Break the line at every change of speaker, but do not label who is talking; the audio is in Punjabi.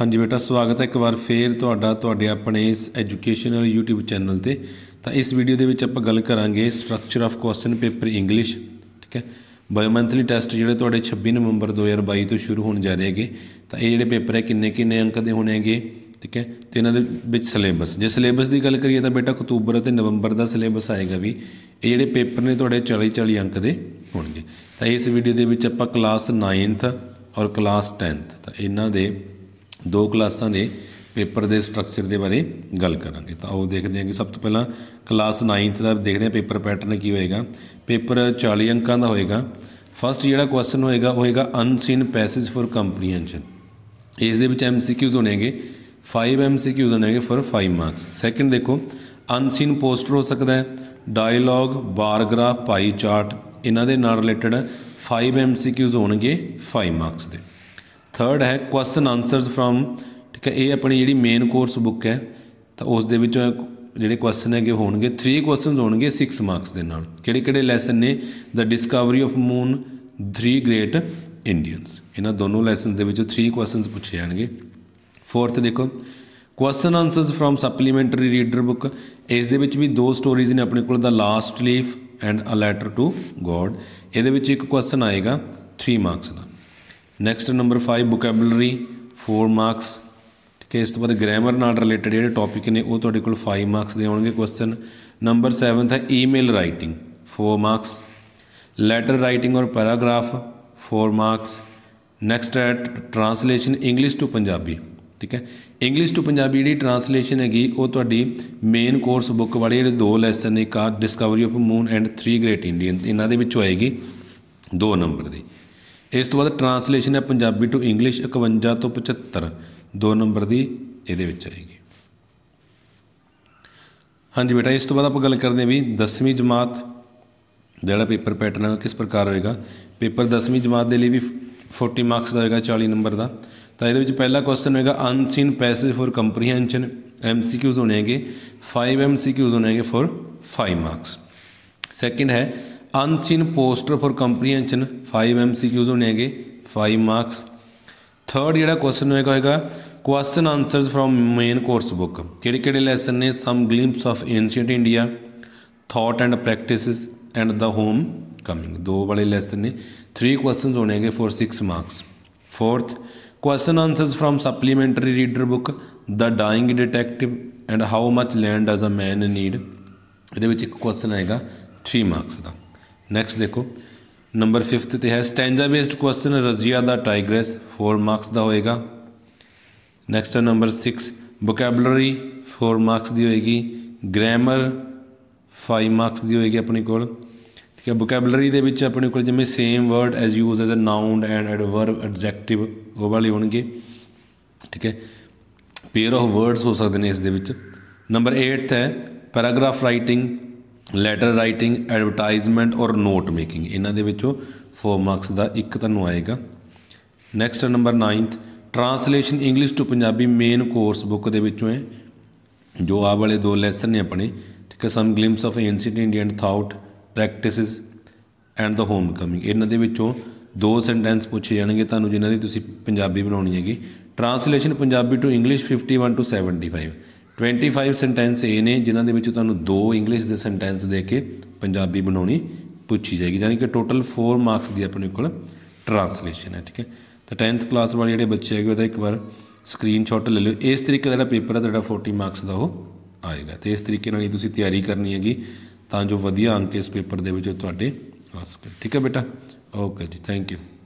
ਹਾਂਜੀ ਬੇਟਾ ਸਵਾਗਤ ਹੈ ਇੱਕ ਵਾਰ ਫੇਰ ਤੁਹਾਡਾ ਤੁਹਾਡੇ ਆਪਣੇ ਇਸ ਐਜੂਕੇਸ਼ਨਲ YouTube ਚੈਨਲ ਤੇ ਤਾਂ ਇਸ ਵੀਡੀਓ ਦੇ ਵਿੱਚ ਆਪਾਂ ਗੱਲ ਕਰਾਂਗੇ structure of question paper English ਠੀਕ ਹੈ ਬਾਇਓਮੈਂਥਲੀ ਟੈਸਟ ਜਿਹੜੇ ਤੁਹਾਡੇ 26 ਨਵੰਬਰ 2022 ਤੋਂ ਸ਼ੁਰੂ ਹੋਣ ਜਾ ਰਹੇ ਹੈਗੇ ਤਾਂ ਇਹ ਜਿਹੜੇ ਪੇਪਰ ਹੈ ਕਿੰਨੇ ਕਿੰਨੇ ਅੰਕ ਦੇ ਹੋਣਗੇ ਠੀਕ ਹੈ ਤੇ ਇਹਨਾਂ ਦੇ ਵਿੱਚ ਸਿਲੇਬਸ ਜੇ ਸਿਲੇਬਸ ਦੀ ਗੱਲ ਕਰੀਏ ਤਾਂ ਬੇਟਾ ਅਕਤੂਬਰ ਅਤੇ ਨਵੰਬਰ ਦਾ ਸਿਲੇਬਸ ਆਏਗਾ ਵੀ ਇਹ ਜਿਹੜੇ ਪੇਪਰ ਨੇ ਤੁਹਾਡੇ 40 40 ਅੰਕ ਦੇ ਹੋਣਗੇ ਤਾਂ ਇਸ ਵੀਡੀਓ ਦੇ ਵਿੱਚ ਆਪਾਂ ਕਲਾਸ 9th ਔਰ ਕਲਾਸ 10th ਤਾਂ ਇਹਨਾਂ ਦੇ ਦੋ ਕਲਾਸਾਂ ਦੇ ਪੇਪਰ ਦੇ ਸਟਰਕਚਰ ਦੇ ਬਾਰੇ ਗੱਲ ਕਰਾਂਗੇ ਤਾਂ ਉਹ ਦੇਖਦੇ ਹਾਂ ਕਿ ਸਭ ਤੋਂ ਪਹਿਲਾਂ ਕਲਾਸ 9th ਦਾ ਦੇਖਦੇ ਹਾਂ ਪੇਪਰ ਪੈਟਰਨ ਕੀ ਹੋਏਗਾ ਪੇਪਰ 40 ਅੰਕਾਂ ਦਾ ਹੋਏਗਾ ਫਸਟ ਜਿਹੜਾ ਕੁਐਸਚਨ ਹੋਏਗਾ ਹੋਏਗਾ ਅਨਸੀਨ ਪੈਸੇਜ ਫॉर ਕੰਪਰੀਹੈਂਸ਼ਨ ਇਸ ਦੇ ਵਿੱਚ ਐਮਸੀਕਿਊਜ਼ ਹੋਣਗੇ 5 ਐਮਸੀਕਿਊਜ਼ ਹੋਣਗੇ ਫॉर 5 ਮਾਰਕਸ ਸੈਕੰਡ ਦੇਖੋ ਅਨਸੀਨ ਪੋਸਟਰ ਹੋ ਸਕਦਾ ਹੈ dialogue bar graph pie chart ਇਹਨਾਂ ਦੇ ਨਾਲ ਰਿਲੇਟਡ 5 ਐਮਸੀਕਿਊਜ਼ ਹੋਣਗੇ 5 ਮਾਰਕਸ ਦੇ ਥਰਡ ਹੈ ਕੁਐਸਚਨ ਆਨਸਰਸ ਫਰਮ ਠੀਕ ਹੈ ਇਹ ਆਪਣੀ ਜਿਹੜੀ ਮੇਨ ਕੋਰਸ ਬੁੱਕ ਹੈ ਤਾਂ ਉਸ ਦੇ ਵਿੱਚੋਂ ਜਿਹੜੇ ਕੁਐਸਚਨ ਹੈਗੇ ਹੋਣਗੇ 3 ਕੁਐਸਚਨਸ ਹੋਣਗੇ 6 ਮਾਰਕਸ ਦੇ ਨਾਲ ਕਿਹੜੇ ਕਿਹੜੇ ਲੈਸਨ ਨੇ the discovery of moon 3 great Indians ਇਹਨਾਂ ਦੋਨੋਂ ਲੈਸਨਸ ਦੇ ਵਿੱਚੋਂ 3 ਕੁਐਸਚਨਸ ਪੁੱਛੇ ਜਾਣਗੇ ਫੋਰਥ ਦੇਖੋ question answers from supplementary reader book ਇਸ ਦੇ ਵਿੱਚ ਵੀ ਦੋ ਸਟੋਰੀਜ਼ ਨੇ ਆਪਣੇ ਕੋਲ ਦਾ last leaf and a letter to God ਇਹਦੇ ਵਿੱਚ ਇੱਕ ਕੁਐਸਚਨ ਆਏਗਾ 3 ਮਾਰਕਸ ਦਾ ਨੈਕਸਟ ਨੰਬਰ 5 ਵੋਕੈਬਲਰੀ 4 ਮਾਰਕਸ ਠੀਕ ਹੈ ਇਸ ਤੋਂ ਬਾਅਦ ਗ੍ਰਾਮਰ ਨਾਲ ਰਿਲੇਟਡ ਜਿਹੜੇ ਟੌਪਿਕ ਨੇ ਉਹ ਤੁਹਾਡੇ ਕੋਲ 5 ਮਾਰਕਸ ਦੇ ਆਉਣਗੇ ਕੁਐਸਚਨ ਨੰਬਰ 7th ਹੈ email writing 4 marks letter writing ਔਰ ਪੈਰਾਗ੍ਰਾਫ 4 ਮਾਰਕਸ ਨੈਕਸਟ ਹੈ ਟ੍ਰਾਂਸਲੇਸ਼ਨ ਇੰਗਲਿਸ਼ ਟੂ ਪੰਜਾਬੀ ਠੀਕ ਹੈ ਇੰਗਲਿਸ਼ ਟੂ ਪੰਜਾਬੀ ਜਿਹੜੀ ਟ੍ਰਾਂਸਲੇਸ਼ਨ ਹੈਗੀ ਉਹ ਤੁਹਾਡੀ ਮੇਨ ਕੋਰਸ ਬੁੱਕ ਵਾਲੇ ਜਿਹੜੇ ਦੋ ਲੈਸਨ ਨੇ ਕਾ discovery of moon and 3 great Indian ਇਹਨਾਂ ਦੇ ਵਿੱਚੋਂ ਆਏਗੀ 2 ਨੰਬਰ ਦੀ ਇਸ ਤੋਂ ਬਾਅਦ ਟਰਾਂਸਲੇਸ਼ਨ ਹੈ ਪੰਜਾਬੀ ਟੂ ਇੰਗਲਿਸ਼ 51 ਤੋਂ 75 ਦੋ ਨੰਬਰ ਦੀ ਇਹਦੇ ਵਿੱਚ ਆਏਗੀ ਹਾਂਜੀ ਬੇਟਾ ਇਸ ਤੋਂ ਬਾਅਦ ਆਪਾਂ ਗੱਲ ਕਰਦੇ ਹਾਂ ਵੀ 10ਵੀਂ ਜਮਾਤ ਜਿਹੜਾ ਪੇਪਰ ਪੈਟਰਨ ਹੈ ਕਿਸ ਪ੍ਰਕਾਰ ਹੋਏਗਾ ਪੇਪਰ 10ਵੀਂ ਜਮਾਤ ਦੇ ਲਈ ਵੀ 40 ਮਾਰਕਸ ਦਾ ਹੋਏਗਾ 40 ਨੰਬਰ ਦਾ ਤਾਂ ਇਹਦੇ ਵਿੱਚ ਪਹਿਲਾ ਕੁਐਸਚਨ ਹੋਏਗਾ unseen passage for comprehension MCQs ਹੋਣਗੇ 5 ਐਮਸੀਕਿਊਜ਼ ਹੋਣਗੇ ਫॉर 5 ਮਾਰਕਸ ਸੈਕੰਡ ਹੈ ਅਨਸੀਨ ਪੋਸਟਰ for comprehension 5 ਹੋਣੇ ਹੋਣਗੇ 5 ਮਾਰਕਸ ਥਰਡ ਜਿਹੜਾ ਕੁਐਸਚਨ ਹੋਏਗਾ ਹੋਏਗਾ question answers from main course book ਕਿਹੜੇ ਕਿਹੜੇ ਲੈਸਨ ਨੇ some glimpses of ancient India thought and practices and the home coming ਦੋ ਵਾਲੇ ਲੈਸਨ ਨੇ 3 ਕੁਐਸਚਨਸ ਹੋਣਗੇ for 6 marks fourth question answers from supplementary reader book the dying detective and how much land as a man need ਇਹਦੇ ਵਿੱਚ ਇੱਕ ਕੁਐਸਚਨ ਆਏਗਾ 3 ਮਾਰਕਸ ਦਾ ਨੈਕਸਟ ਦੇਖੋ ਨੰਬਰ 5th ਤੇ ਹੈ stanza based question Razia the tigress 4 marks ਦਾ ਹੋਏਗਾ ਨੈਕਸਟ ਹੈ ਨੰਬਰ 6 ਵੋਕੈਬਲਰੀ 4 ਮਾਰਕਸ ਦੀ ਹੋਏਗੀ ਗ੍ਰਾਮਰ 5 ਮਾਰਕਸ ਦੀ ਹੋਏਗੀ ਆਪਣੇ ਕੋਲ ਠੀਕ ਹੈ ਵੋਕੈਬਲਰੀ ਦੇ ਵਿੱਚ ਆਪਣੇ ਕੋਲ ਜਿਵੇਂ same word as use as a noun and adverb adjective ਉਹ ਵਾਲੇ ਹੋਣਗੇ ਠੀਕ ਹੈ ਪੇਅਰ ਆਫ ਵਰਡਸ ਹੋ ਸਕਦੇ ਨੇ ਇਸ ਦੇ ਵਿੱਚ ਨੰਬਰ 8th ਹੈ paragraph writing letter writing advertisement or note making ਇਹਨਾਂ ਦੇ ਵਿੱਚੋਂ 4 ਮਾਰਕਸ ਦਾ ਇੱਕ ਤੁਹਾਨੂੰ ਆਏਗਾ next number 9th translation English to Punjabi main course book ਦੇ ਵਿੱਚੋਂ ਹੈ ਜੋ ਆ ਵਾਲੇ ਦੋ ਲੈਸਨ ਨੇ ਆਪਣੇ ਠੀਕ ਹੈ some glimpses of ancient Indian thought practices and the home coming ਇਹਨਾਂ ਦੇ ਵਿੱਚੋਂ ਦੋ ਸੈਂਟੈਂਸ ਪੁੱਛੇ ਜਾਣਗੇ ਤੁਹਾਨੂੰ ਜਿਨ੍ਹਾਂ ਦੀ ਤੁਸੀਂ ਪੰਜਾਬੀ ਬਣਾਉਣੀ ਹੈਗੀ translation Punjabi to English 51 to 75 25 sentence ਇਹ ਨੇ ਜਿਨ੍ਹਾਂ ਦੇ ਵਿੱਚ ਤੁਹਾਨੂੰ ਦੋ ਇੰਗਲਿਸ਼ ਦੇ ਸੈਂਟੈਂਸ ਦੇ ਕੇ ਪੰਜਾਬੀ ਬਣਾਉਣੀ ਪੁੱਛੀ ਜਾਏਗੀ ਯਾਨੀ ਕਿ ਟੋਟਲ 4 ਮਾਰਕਸ ਦੀ ਆਪਣੇ ਕੋਲ ਟਰਾਂਸਲੇਸ਼ਨ ਹੈ ਠੀਕ ਹੈ ਤਾਂ 10th ਕਲਾਸ ਵਾਲੇ ਜਿਹੜੇ ਬੱਚੇ ਹੈਗੇ ਉਹਦਾ ਇੱਕ ਵਾਰ ਸਕਰੀਨਸ਼ਾਟ ਲੈ ਲਿਓ ਇਸ ਤਰੀਕੇ ਦਾ ਜਿਹੜਾ ਪੇਪਰ ਹੈ ਤੁਹਾਡਾ 40 ਮਾਰਕਸ ਦਾ ਉਹ ਆਏਗਾ ਤੇ ਇਸ ਤਰੀਕੇ ਨਾਲ ਹੀ ਤੁਸੀਂ ਤਿਆਰੀ ਕਰਨੀ ਹੈਗੀ ਤਾਂ ਜੋ ਵਧੀਆ ਅੰਕ ਇਸ ਪੇਪਰ ਦੇ ਵਿੱਚ ਤੁਹਾਡੇ ਆ ਸਕਣ ਠੀਕ ਹੈ ਬੇਟਾ ਓਕੇ ਜੀ ਥੈਂਕ ਯੂ